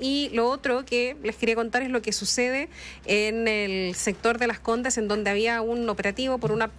Y lo otro que les quería contar es lo que sucede en el sector de Las Condes, en donde había un operativo por una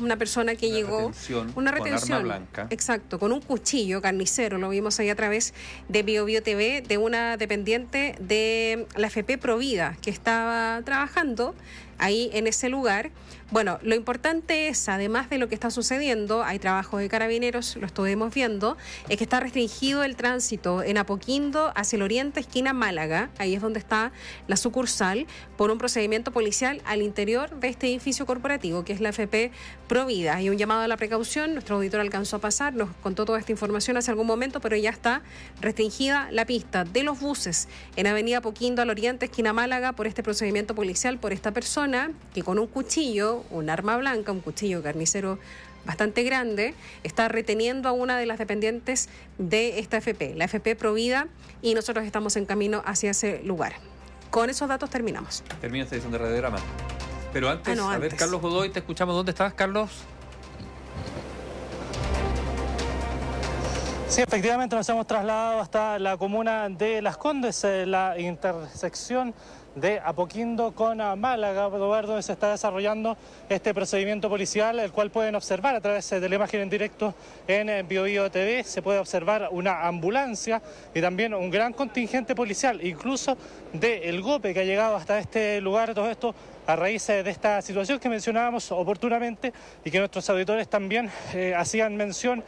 una persona que llegó. una retención. Con blanca. Exacto, con un cuchillo carnicero, lo vimos ahí a través de BioBioTV TV, de una dependiente de la FP Provida que estaba trabajando ahí en ese lugar. Bueno, lo importante es, además de lo que está sucediendo, hay trabajo de carabineros, lo estuvimos viendo, es que está restringido el tránsito en Apoquindo hacia el oriente, esquina Málaga, ahí es donde está la sucursal, por un procedimiento policial al interior de este edificio corporativo, que es la FP Provida Y un llamado a la precaución, nuestro auditor alcanzó a pasar, nos contó toda esta información hace algún momento, pero ya está restringida la pista de los buses en Avenida Poquindo al Oriente, esquina Málaga, por este procedimiento policial, por esta persona que con un cuchillo, un arma blanca, un cuchillo carnicero bastante grande, está reteniendo a una de las dependientes de esta FP, la FP Provida, y nosotros estamos en camino hacia ese lugar. Con esos datos terminamos. Termina esta edición de Drama. Pero antes, ah, a ver, Carlos Godoy, te escuchamos. ¿Dónde estás, Carlos? Sí, efectivamente nos hemos trasladado hasta la comuna de Las Condes, eh, la intersección de Apoquindo con ah, Málaga, Eduardo, se está desarrollando este procedimiento policial, el cual pueden observar a través eh, de la imagen en directo en eh, BioBio TV. Se puede observar una ambulancia y también un gran contingente policial, incluso del golpe GOPE que ha llegado hasta este lugar. Todo esto a raíz eh, de esta situación que mencionábamos oportunamente y que nuestros auditores también hacían mención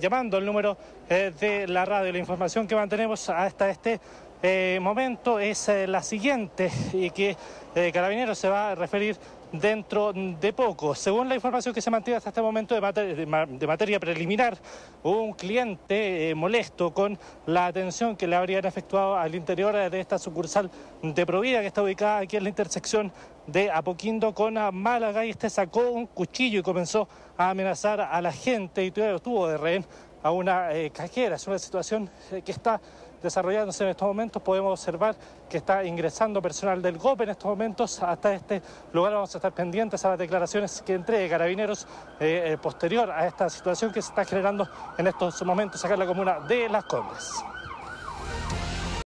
llamando al número de la radio, la información que mantenemos hasta este el eh, momento es eh, la siguiente y que eh, Carabineros se va a referir dentro de poco. Según la información que se mantiene hasta este momento de, materia preliminar, un cliente molesto con la atención que le habrían efectuado al interior de esta sucursal de Provida, que está ubicada aquí en la intersección de Apoquindo con ah, Málaga, y este sacó un cuchillo y comenzó a amenazar a la gente y tuvo de rehén a una eh, cajera. Es una situación eh, que está desarrollándose en estos momentos. Podemos observar que está ingresando personal del GOP en estos momentos hasta este lugar. Vamos a estar pendientes a las declaraciones que entregue Carabineros eh, posterior a esta situación que se está generando en estos momentos acá en la comuna de Las Condes.